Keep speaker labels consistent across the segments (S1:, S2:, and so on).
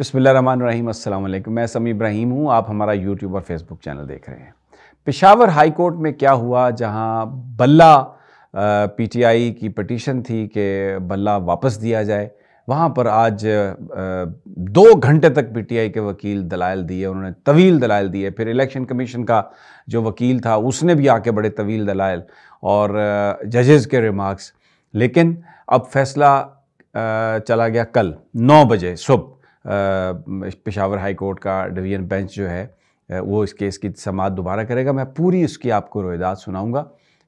S1: बिसमीम अल्लाम मैं समी इब्राहिम हूँ आप हमारा यूट्यूब और फेसबुक चैनल देख रहे हैं पिशावर हाई कोर्ट में क्या हुआ जहाँ बल्ला पीटीआई की पटिशन थी कि बल्ला वापस दिया जाए वहाँ पर आज दो घंटे तक पीटीआई के वकील दलाल दिए उन्होंने तवील दलाल दिए फिर इलेक्शन कमीशन का जो वकील था उसने भी आके बड़े तवील दलाल और जजेस के रिमार्क्स लेकिन अब फैसला चला गया कल नौ बजे सुबह पेशावर हाई कोर्ट का डिवीजन बेंच जो है वो इस केस की समात दोबारा करेगा मैं पूरी उसकी आपको रोहिदात सुनाऊंगा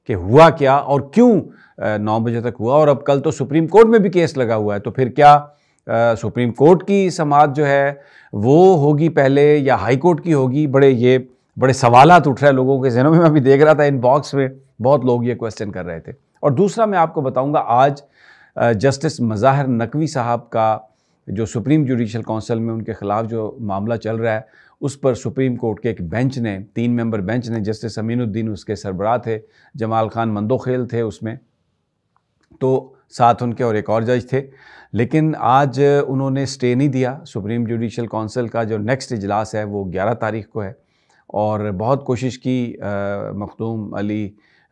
S1: कि हुआ क्या और क्यों नौ बजे तक हुआ और अब कल तो सुप्रीम कोर्ट में भी केस लगा हुआ है तो फिर क्या आ, सुप्रीम कोर्ट की समात जो है वो होगी पहले या हाई कोर्ट की होगी बड़े ये बड़े सवाल उठ रहे हैं लोगों के जहनों में मैं अभी देख रहा था इनबॉक्स में बहुत लोग ये क्वेश्चन कर रहे थे और दूसरा मैं आपको बताऊंगा आज जस्टिस मज़ाहिर नकवी साहब का जो सुप्रीम जुडिशल काउंसिल में उनके ख़िलाफ़ जो मामला चल रहा है उस पर सुप्रीम कोर्ट के एक बेंच ने तीन मेंबर बेंच ने जस्टिस अमीनुद्दीन उसके सरबराह थे जमाल खान मंदोखेल थे उसमें तो साथ उनके और एक और जज थे लेकिन आज उन्होंने स्टे नहीं दिया सुप्रीम जुडिशल काउंसिल का जो नेक्स्ट इजलास है वो ग्यारह तारीख को है और बहुत कोशिश की मखदूम अली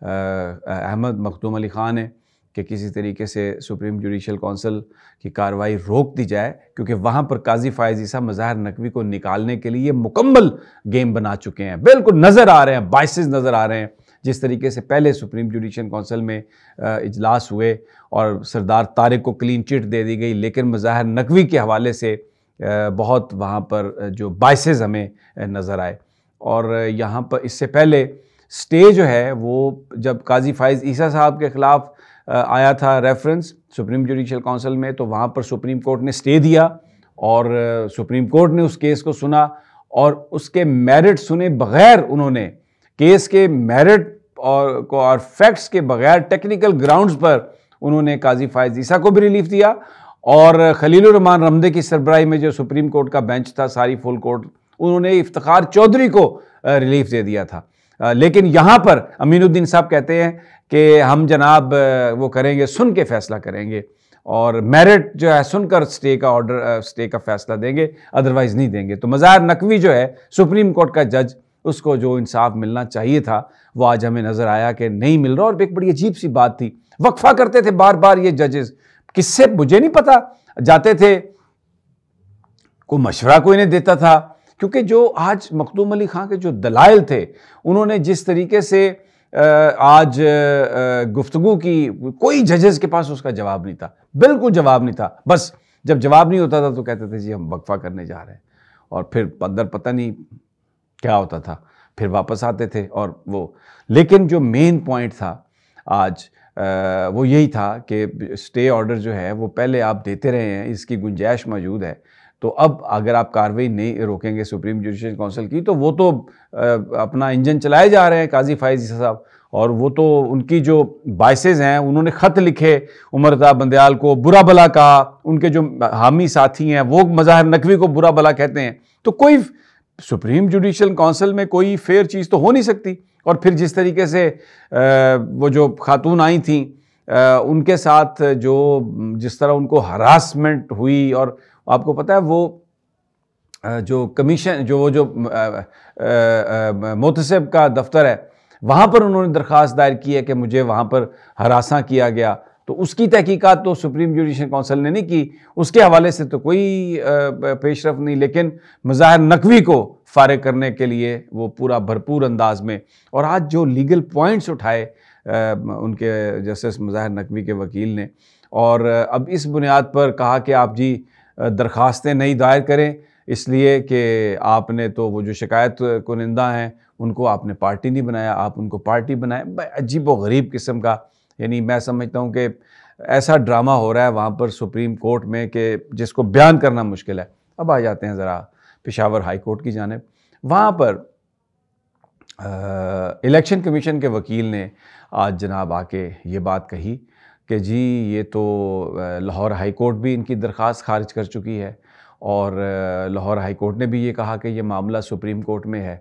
S1: अहमद मखदूम अली ख़ान ने कि किसी तरीके से सुप्रीम जुडिशल काउंसिल की कार्रवाई रोक दी जाए क्योंकि वहाँ पर काजी फायज ईसा मज़ाहर नकवी को निकालने के लिए मुकम्मल गेम बना चुके हैं बिल्कुल नज़र आ रहे हैं बाइसिस नज़र आ रहे हैं जिस तरीके से पहले सुप्रीम जुडिशल काउंसिल में इजलास हुए और सरदार तारिक को क्लीन चिट दे दी गई लेकिन मज़ाहर नकवी के हवाले से बहुत वहाँ पर जो बाइसेज़ हमें नज़र आए और यहाँ पर इससे पहले स्टे जो है वो जब काजी फायज़ ईसा साहब के ख़िलाफ़ आया था रेफरेंस सुप्रीम जुडिशल काउंसिल में तो वहाँ पर सुप्रीम कोर्ट ने स्टे दिया और सुप्रीम कोर्ट ने उस केस को सुना और उसके मेरिट सुने बगैर उन्होंने केस के मेरिट और को और फैक्ट्स के बगैर टेक्निकल ग्राउंड्स पर उन्होंने काजी फायज ईसा को भी रिलीफ दिया और खलीलुररमान रमदे की सरबराही में जो सुप्रीम कोर्ट का बेंच था सारी फुल कोर्ट उन्होंने इफ्तार चौधरी को रिलीफ दे दिया था लेकिन यहाँ पर अमीनुद्दीन साहब कहते हैं कि हम जनाब वो करेंगे सुन के फ़ैसला करेंगे और मेरिट जो है सुनकर स्टे का ऑर्डर स्टे का फैसला देंगे अदरवाइज़ नहीं देंगे तो मज़ार नकवी जो है सुप्रीम कोर्ट का जज उसको जो इंसाफ मिलना चाहिए था वो आज हमें नज़र आया कि नहीं मिल रहा और एक बड़ी अजीब सी बात थी वक्फा करते थे बार बार ये जजेस किससे मुझे नहीं पता जाते थे को मशवरा कोई नहीं देता था क्योंकि जो आज मखदूम अली खां के जो दलाइल थे उन्होंने जिस तरीके से आज गुफ्तगु की कोई जजेस के पास उसका जवाब नहीं था बिल्कुल जवाब नहीं था बस जब जवाब नहीं होता था तो कहते थे जी हम वक्फा करने जा रहे हैं और फिर अंदर पता नहीं क्या होता था फिर वापस आते थे और वो लेकिन जो मेन पॉइंट था आज आ, वो यही था कि स्टे ऑर्डर जो है वो पहले आप देते रहे हैं इसकी गुंजाइश मौजूद है तो अब अगर आप कार्रवाई नहीं रोकेंगे सुप्रीम जुडिशल काउंसिल की तो वो तो अपना इंजन चलाए जा रहे हैं काजी फायजी साहब और वो तो उनकी जो बाइसेज हैं उन्होंने ख़त लिखे उम्रता बंदयाल को बुरा भला कहा उनके जो हामी साथी हैं वो मज़ाहिर नकवी को बुरा भला कहते हैं तो कोई सुप्रीम जुडिशल काउंसिल में कोई फेयर चीज़ तो हो नहीं सकती और फिर जिस तरीके से वो जो खातून आई थी उनके साथ जो जिस तरह उनको हरासमेंट हुई और आपको पता है वो जो कमीशन जो वो जो मोतसब का दफ्तर है वहाँ पर उन्होंने दरख्वास्त दायर की है कि मुझे वहाँ पर हरासा किया गया तो उसकी तहकीकात तो सुप्रीम जुडिशल काउंसिल ने नहीं की उसके हवाले से तो कोई पेशरफ नहीं लेकिन मज़ाहिर नकवी को फारग करने के लिए वो पूरा भरपूर अंदाज में और आज जो लीगल पॉइंट्स उठाए उनके जस्टिस मज़ाहिर नकवी के वकील ने और अब इस बुनियाद पर कहा कि आप जी दरख्वास्तें नहीं दायर करें इसलिए कि आपने तो वो जो शिकायत कुनिंदा हैं उनको आपने पार्टी नहीं बनाया आप उनको पार्टी बनाए अजीब व गरीब किस्म का यानी मैं समझता हूँ कि ऐसा ड्रामा हो रहा है वहाँ पर सुप्रीम कोर्ट में कि जिसको बयान करना मुश्किल है अब आ जाते हैं ज़रा पेशावर हाई कोर्ट की जानब वहाँ पर इलेक्शन कमीशन के वकील ने आज जनाब आके ये बात कही कि जी ये तो लाहौर हाई कोर्ट भी इनकी दरख्वास्त खारिज कर चुकी है और लाहौर हाई कोर्ट ने भी ये कहा कि ये मामला सुप्रीम कोर्ट में है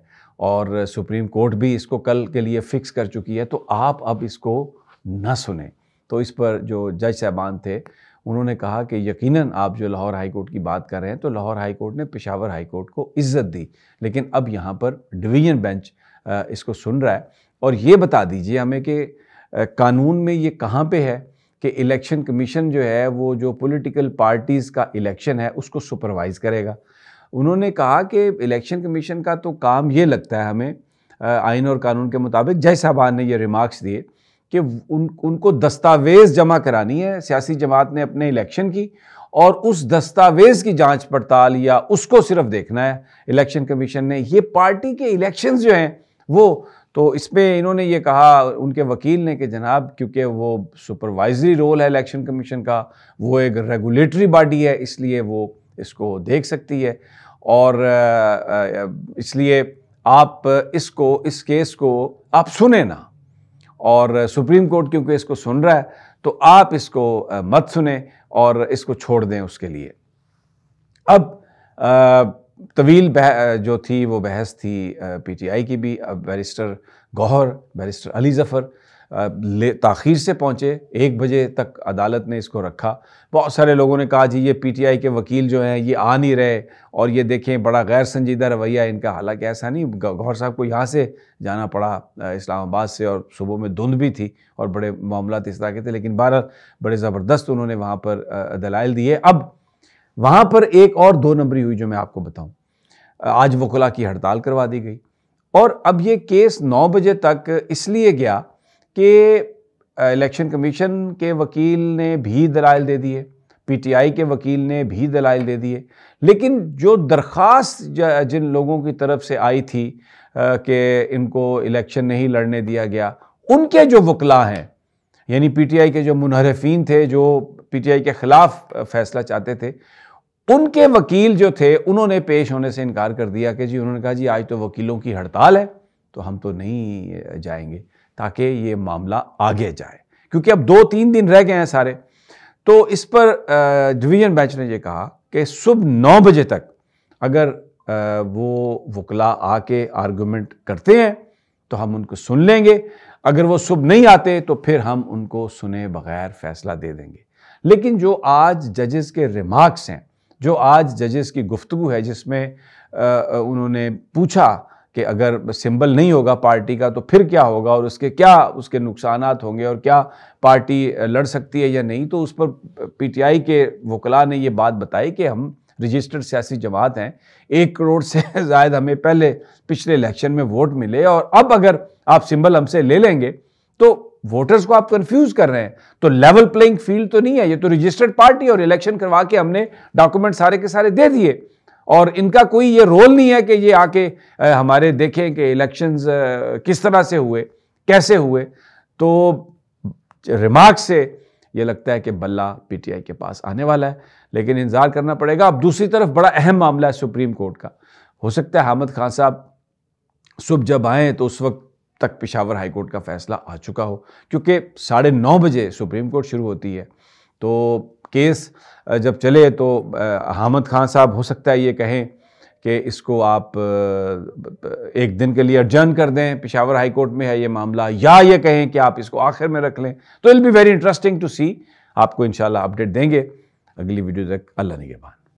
S1: और सुप्रीम कोर्ट भी इसको कल के लिए फ़िक्स कर चुकी है तो आप अब इसको ना सुने तो इस पर जो जज साहबान थे उन्होंने कहा कि यकीनन आप जो लाहौर हाई कोर्ट की बात कर रहे हैं तो लाहौर हाई कोर्ट ने पेशावर हाई कोर्ट को इज़्ज़त दी लेकिन अब यहाँ पर डिवीज़न बेंच इसको सुन रहा है और ये बता दीजिए हमें कि कानून में ये कहाँ पे है कि इलेक्शन कमीशन जो है वो जो पॉलिटिकल पार्टीज़ का इलेक्शन है उसको सुपरवाइज़ करेगा उन्होंने कहा कि इलेक्शन कमीशन का तो काम ये लगता है हमें आइन और कानून के मुताबिक जय साहबान ने ये रिमार्क्स दिए कि उन उनको दस्तावेज़ जमा करानी है सियासी जमात ने अपने इलेक्शन की और उस दस्तावेज़ की जांच पड़ताल या उसको सिर्फ देखना है इलेक्शन कमीशन ने ये पार्टी के इलेक्शंस जो हैं वो तो इसमें इन्होंने ये कहा उनके वकील ने कि जनाब क्योंकि वो सुपरवाइजरी रोल है इलेक्शन कमीशन का वो एक रेगुलेटरी बॉडी है इसलिए वो इसको देख सकती है और इसलिए आप इसको इस केस को आप सुने ना और सुप्रीम कोर्ट क्योंकि इसको सुन रहा है तो आप इसको मत सुने और इसको छोड़ दें उसके लिए अब तवील बह, जो थी वो बहस थी पीटीआई की भी अब बैरिस्टर गौहर बैरिस्टर अली ज़फ़र ताखिर से पहुँचे एक बजे तक अदालत ने इसको रखा बहुत सारे लोगों ने कहा जी ये पीटीआई के वकील जो हैं ये आ नहीं रहे और ये देखें बड़ा गैर संजीदा रवैया इनका हालांकि ऐसा नहीं गौहर साहब को यहाँ से जाना पड़ा इस्लामाबाद से और सुबह में धुंध भी थी और बड़े मामला इस तरह के थे लेकिन बहरहाल बड़े ज़बरदस्त उन्होंने वहाँ पर दलाइल दिए अब वहाँ पर एक और दो नंबरी हुई जो मैं आपको बताऊं आज वकला की हड़ताल करवा दी गई और अब ये केस नौ बजे तक इसलिए गया कि इलेक्शन कमीशन के वकील ने भी दलाइल दे दिए पीटीआई के वकील ने भी दलाइल दे दिए लेकिन जो दरख्वास्त जिन लोगों की तरफ से आई थी कि इनको इलेक्शन नहीं लड़ने दिया गया उनके जो वकला हैं यानी पीटीआई के जो मुनहरफिन थे जो पीटीआई के ख़िलाफ़ फैसला चाहते थे उनके वकील जो थे उन्होंने पेश होने से इनकार कर दिया कि जी उन्होंने कहा जी आज तो वकीलों की हड़ताल है तो हम तो नहीं जाएंगे ताकि ये मामला आगे जाए क्योंकि अब दो तीन दिन रह गए हैं सारे तो इस पर डिवीज़न बेंच ने यह कहा कि सुबह नौ बजे तक अगर वो वकला आके आर्गूमेंट करते हैं तो हम उनको सुन लेंगे अगर वो सुबह नहीं आते तो फिर हम उनको सुने बगैर फैसला दे देंगे लेकिन जो आज जजेस के रिमार्क्स हैं जो आज जजेस की गुफ्तु है जिसमें उन्होंने पूछा कि अगर सिंबल नहीं होगा पार्टी का तो फिर क्या होगा और उसके क्या उसके नुकसान होंगे और क्या पार्टी लड़ सकती है या नहीं तो उस पर पीटीआई के वकला ने ये बात बताई कि हम रजिस्टर्ड सियासी जमात हैं एक करोड़ से जायद हमें पहले पिछले इलेक्शन में वोट मिले और अब अगर आप सिंबल हमसे ले लेंगे तो वोटर्स को आप कंफ्यूज कर रहे हैं तो लेवल प्लेइंग फील्ड तो नहीं है ये तो रजिस्टर्ड पार्टी और इलेक्शन करवा के हमने डॉक्यूमेंट सारे के सारे दे दिए और इनका कोई ये रोल नहीं है कि ये आके हमारे देखें कि इलेक्शंस किस तरह से हुए कैसे हुए तो रिमार्क से ये लगता है कि बल्ला पीटीआई के पास आने वाला है लेकिन इंतज़ार करना पड़ेगा अब दूसरी तरफ बड़ा अहम मामला है सुप्रीम कोर्ट का हो सकता है हामिद खान साहब सुबह जब आए तो उस वक्त तक पिशावर हाईकोर्ट का फैसला आ चुका हो क्योंकि साढ़े नौ बजे सुप्रीम कोर्ट शुरू होती है तो केस जब चले तो अहमद खान साहब हो सकता है ये कहें कि इसको आप एक दिन के लिए अर्जन कर दें पिशावर हाई कोर्ट में है ये मामला या ये कहें कि आप इसको आखिर में रख लें तो it'll be very interesting to see आपको इन अपडेट देंगे अगली वीडियो तक अल्लाह निगेबान